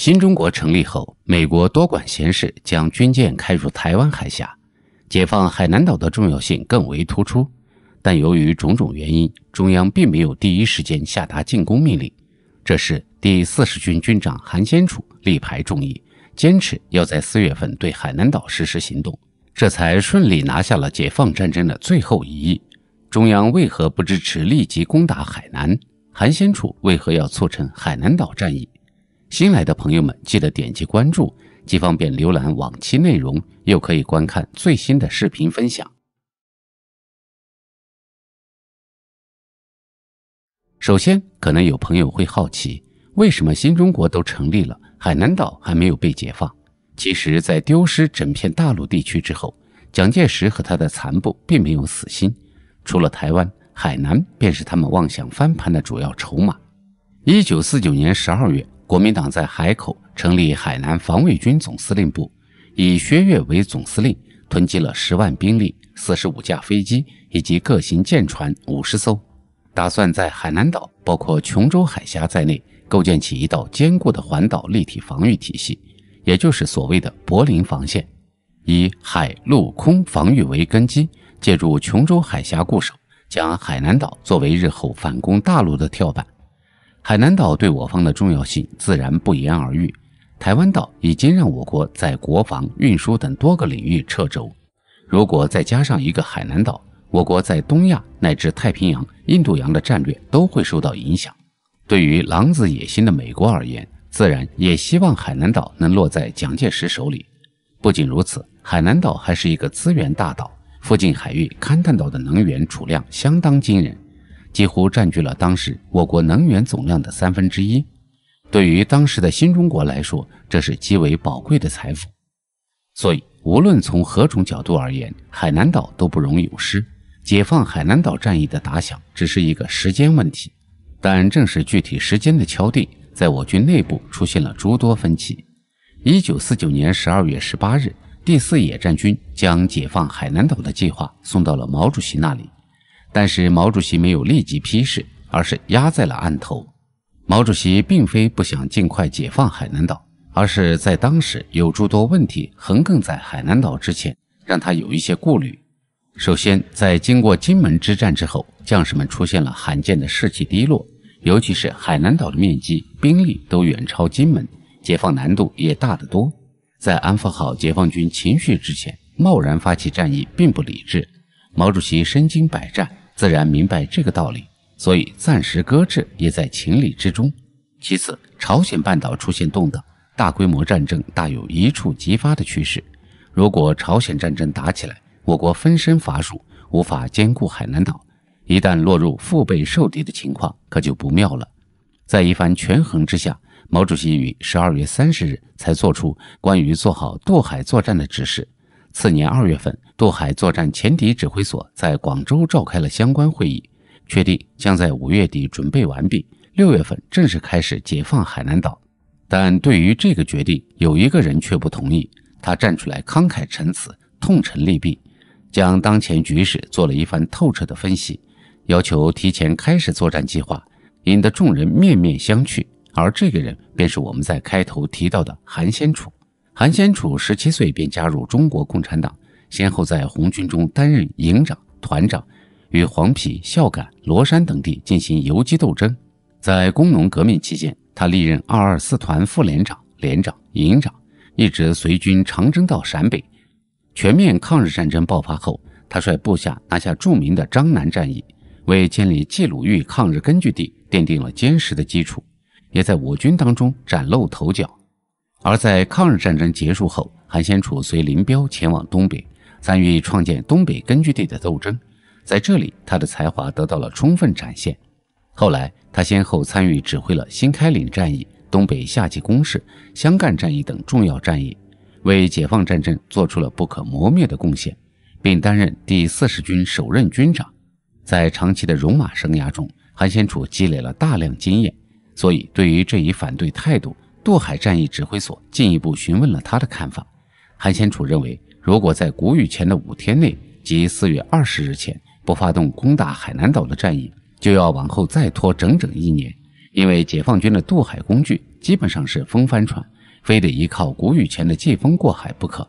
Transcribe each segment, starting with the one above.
新中国成立后，美国多管闲事，将军舰开入台湾海峡。解放海南岛的重要性更为突出，但由于种种原因，中央并没有第一时间下达进攻命令。这时，第四十军军长韩先楚力排众议，坚持要在四月份对海南岛实施行动，这才顺利拿下了解放战争的最后一役。中央为何不支持立即攻打海南？韩先楚为何要促成海南岛战役？新来的朋友们，记得点击关注，既方便浏览往期内容，又可以观看最新的视频分享。首先，可能有朋友会好奇，为什么新中国都成立了，海南岛还没有被解放？其实，在丢失整片大陆地区之后，蒋介石和他的残部并没有死心，除了台湾，海南便是他们妄想翻盘的主要筹码。一九四九年十二月。国民党在海口成立海南防卫军总司令部，以薛岳为总司令，囤积了十万兵力、四十五架飞机以及各型舰船五十艘，打算在海南岛（包括琼州海峡在内）构建起一道坚固的环岛立体防御体系，也就是所谓的“柏林防线”，以海陆空防御为根基，借助琼州海峡固守，将海南岛作为日后反攻大陆的跳板。海南岛对我方的重要性自然不言而喻，台湾岛已经让我国在国防、运输等多个领域掣肘，如果再加上一个海南岛，我国在东亚乃至太平洋、印度洋的战略都会受到影响。对于狼子野心的美国而言，自然也希望海南岛能落在蒋介石手里。不仅如此，海南岛还是一个资源大岛，附近海域勘探到的能源储量相当惊人。几乎占据了当时我国能源总量的三分之一，对于当时的新中国来说，这是极为宝贵的财富。所以，无论从何种角度而言，海南岛都不容有失。解放海南岛战役的打响只是一个时间问题，但正是具体时间的敲定，在我军内部出现了诸多分歧。一九四九年十二月十八日，第四野战军将解放海南岛的计划送到了毛主席那里。但是毛主席没有立即批示，而是压在了案头。毛主席并非不想尽快解放海南岛，而是在当时有诸多问题横亘在海南岛之前，让他有一些顾虑。首先，在经过金门之战之后，将士们出现了罕见的士气低落，尤其是海南岛的面积、兵力都远超金门，解放难度也大得多。在安抚好解放军情绪之前，贸然发起战役并不理智。毛主席身经百战。自然明白这个道理，所以暂时搁置也在情理之中。其次，朝鲜半岛出现动荡，大规模战争大有一触即发的趋势。如果朝鲜战争打起来，我国分身乏术，无法兼顾海南岛，一旦落入腹背受敌的情况，可就不妙了。在一番权衡之下，毛主席于十二月三十日才做出关于做好渡海作战的指示。次年二月份，渡海作战前敌指挥所在广州召开了相关会议，确定将在五月底准备完毕，六月份正式开始解放海南岛。但对于这个决定，有一个人却不同意，他站出来慷慨陈词，痛陈利弊，将当前局势做了一番透彻的分析，要求提前开始作战计划，引得众人面面相觑。而这个人便是我们在开头提到的韩先楚。韩先楚十七岁便加入中国共产党，先后在红军中担任营长、团长，与黄陂、孝感、罗山等地进行游击斗争。在工农革命期间，他历任二二四团副连长、连长、营长，一直随军长征到陕北。全面抗日战争爆发后，他率部下拿下著名的张南战役，为建立冀鲁豫抗日根据地奠定了坚实的基础，也在我军当中崭露头角。而在抗日战争结束后，韩先楚随林彪前往东北，参与创建东北根据地的斗争。在这里，他的才华得到了充分展现。后来，他先后参与指挥了新开岭战役、东北夏季攻势、湘赣战役等重要战役，为解放战争做出了不可磨灭的贡献，并担任第四十军首任军长。在长期的戎马生涯中，韩先楚积累了大量经验，所以对于这一反对态度。渡海战役指挥所进一步询问了他的看法。韩先楚认为，如果在谷雨前的五天内，即四月二十日前，不发动攻打海南岛的战役，就要往后再拖整整一年，因为解放军的渡海工具基本上是风帆船，非得依靠谷雨前的季风过海不可。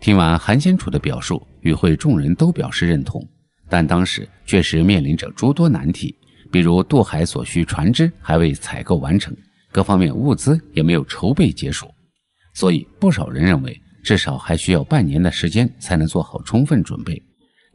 听完韩先楚的表述，与会众人都表示认同，但当时确实面临着诸多难题，比如渡海所需船只还未采购完成。各方面物资也没有筹备结束，所以不少人认为，至少还需要半年的时间才能做好充分准备。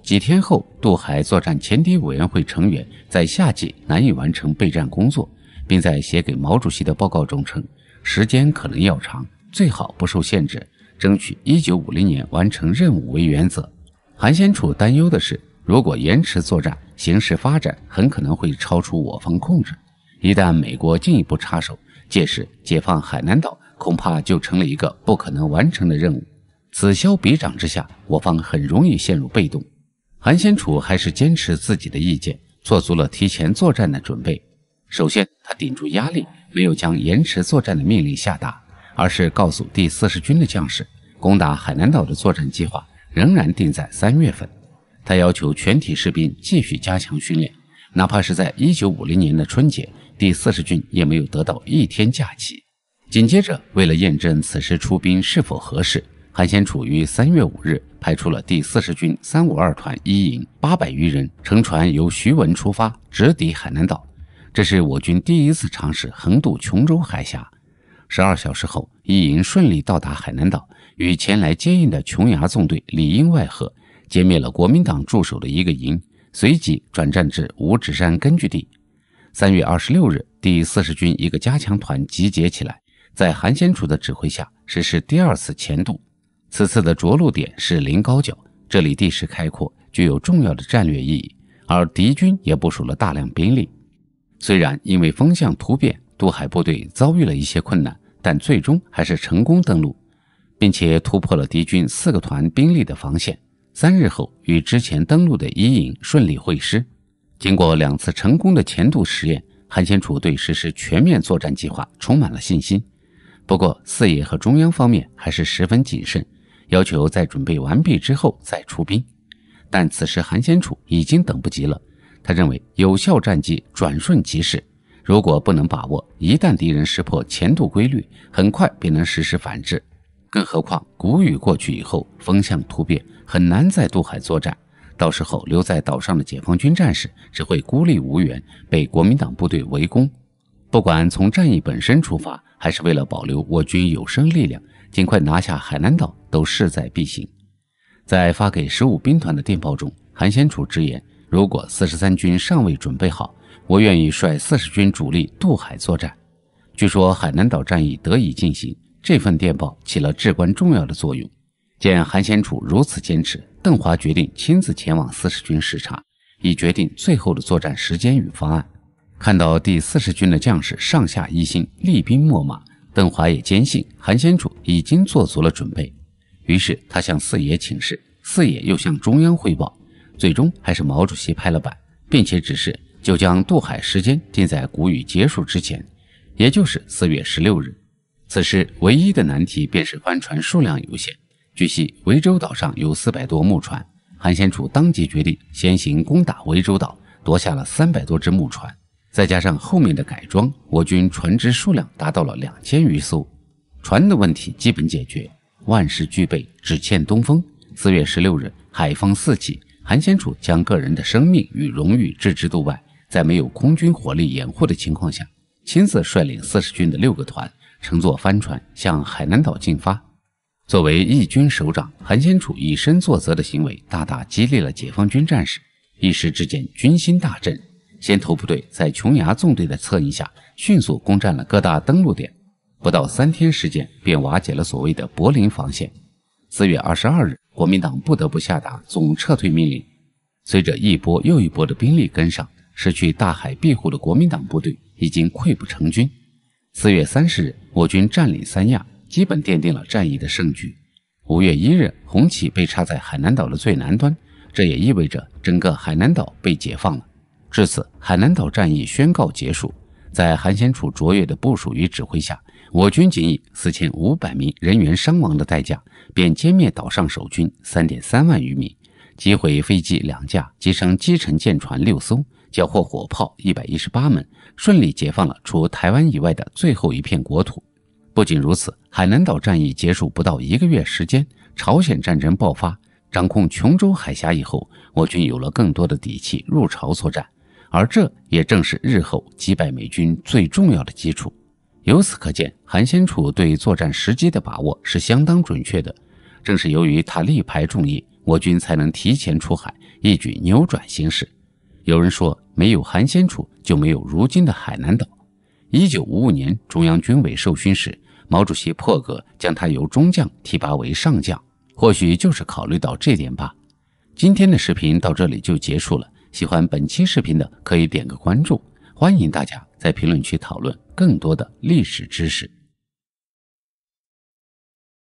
几天后，渡海作战前敌委员会成员在夏季难以完成备战工作，并在写给毛主席的报告中称：“时间可能要长，最好不受限制，争取一九五零年完成任务为原则。”韩先楚担忧的是，如果延迟作战，形势发展很可能会超出我方控制。一旦美国进一步插手，届时解放海南岛恐怕就成了一个不可能完成的任务。此消彼长之下，我方很容易陷入被动。韩先楚还是坚持自己的意见，做足了提前作战的准备。首先，他顶住压力，没有将延迟作战的命令下达，而是告诉第四十军的将士，攻打海南岛的作战计划仍然定在三月份。他要求全体士兵继续加强训练。哪怕是在一九五零年的春节，第四十军也没有得到一天假期。紧接着，为了验证此时出兵是否合适，韩先楚于三月五日派出了第四十军三五二团一营八百余人，乘船由徐闻出发，直抵海南岛。这是我军第一次尝试横渡琼州海峡。十二小时后，一营顺利到达海南岛，与前来接应的琼崖纵队里应外合，歼灭了国民党驻守的一个营。随即转战至五指山根据地。三月二十六日，第四十军一个加强团集结起来，在韩先楚的指挥下实施第二次前渡。此次的着陆点是临高角，这里地势开阔，具有重要的战略意义。而敌军也部署了大量兵力。虽然因为风向突变，渡海部队遭遇了一些困难，但最终还是成功登陆，并且突破了敌军四个团兵力的防线。三日后，与之前登陆的一营顺利会师。经过两次成功的前渡实验，韩先楚对实施全面作战计划充满了信心。不过，四野和中央方面还是十分谨慎，要求在准备完毕之后再出兵。但此时韩先楚已经等不及了。他认为有效战机转瞬即逝，如果不能把握，一旦敌人识破前渡规律，很快便能实施反制。更何况谷雨过去以后，风向突变。很难在渡海作战，到时候留在岛上的解放军战士只会孤立无援，被国民党部队围攻。不管从战役本身出发，还是为了保留我军有生力量，尽快拿下海南岛，都势在必行。在发给十五兵团的电报中，韩先楚直言：“如果四十三军尚未准备好，我愿意率四十军主力渡海作战。”据说海南岛战役得以进行，这份电报起了至关重要的作用。见韩先楚如此坚持，邓华决定亲自前往四十军视察，以决定最后的作战时间与方案。看到第四十军的将士上下一心，厉兵秣马，邓华也坚信韩先楚已经做足了准备。于是他向四野请示，四野又向中央汇报，最终还是毛主席拍了板，并且指示就将渡海时间定在谷雨结束之前，也就是四月十六日。此事唯一的难题便是帆船数量有限。据悉，涠洲岛上有四百多木船，韩先楚当即决定先行攻打涠洲岛，夺下了三百多只木船。再加上后面的改装，我军船只数量达到了两千余艘，船的问题基本解决，万事俱备，只欠东风。四月十六日，海风四起，韩先楚将个人的生命与荣誉置之度外，在没有空军火力掩护的情况下，亲自率领四十军的六个团，乘坐帆船向海南岛进发。作为义军首长，韩先楚以身作则的行为，大大激励了解放军战士，一时之间军心大振。先头部队在琼崖纵队的策应下，迅速攻占了各大登陆点，不到三天时间便瓦解了所谓的柏林防线。四月二十二日，国民党不得不下达总撤退命令。随着一波又一波的兵力跟上，失去大海庇护的国民党部队已经溃不成军。四月三十日，我军占领三亚。基本奠定了战役的胜局。五月一日，红旗被插在海南岛的最南端，这也意味着整个海南岛被解放了。至此，海南岛战役宣告结束。在韩先楚卓越的部署与指挥下，我军仅以四千五百名人员伤亡的代价，便歼灭岛上守军三点三万余名，击毁飞机两架，击伤击沉舰船六艘，缴获火炮一百一十八门，顺利解放了除台湾以外的最后一片国土。不仅如此，海南岛战役结束不到一个月时间，朝鲜战争爆发，掌控琼州海峡以后，我军有了更多的底气入朝作战，而这也正是日后击败美军最重要的基础。由此可见，韩先楚对作战时机的把握是相当准确的。正是由于他力排众议，我军才能提前出海，一举扭转形势。有人说，没有韩先楚，就没有如今的海南岛。1955年，中央军委授勋时。毛主席破格将他由中将提拔为上将，或许就是考虑到这点吧。今天的视频到这里就结束了。喜欢本期视频的可以点个关注，欢迎大家在评论区讨论更多的历史知识。